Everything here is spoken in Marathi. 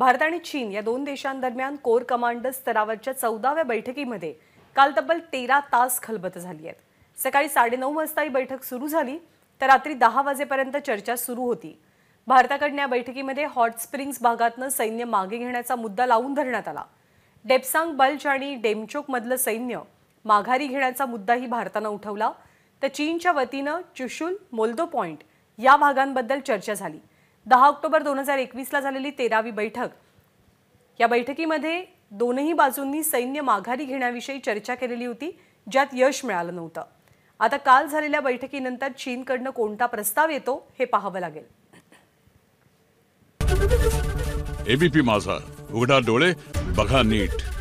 भारत आणि चीन या दोन देशांदरम्यान कोर कमांडर स्तरावरच्या चौदाव्या बैठकीमध्ये काल तब्बल तेरा तास खलबत झाली आहेत सकाळी साडेनऊ वाजता ही बैठक सुरू झाली तर रात्री दहा वाजेपर्यंत चर्चा सुरू होती भारताकडून या बैठकीमध्ये हॉट स्प्रिंग्स भागातनं सैन्य मागे घेण्याचा मुद्दा लावून धरण्यात आला डेप्सांग बल्च आणि डेमचोकमधलं सैन्य माघारी घेण्याचा मुद्दाही भारतानं उठवला तर चीनच्या वतीनं चुशुल मोल्दो पॉइंट या भागांबद्दल चर्चा झाली दहा ऑक्टोबर दोन हजार एकवीसला झालेली तेरावी बैठक या बैठकीमध्ये दोनही बाजूंनी सैन्य माघारी घेण्याविषयी चर्चा केलेली होती ज्यात यश मिळालं नव्हतं आता काल झालेल्या बैठकीनंतर चीनकडनं कोणता प्रस्ताव येतो हे पाहावं लागेल एबीपी माझा उघडा डोळे बघा नीट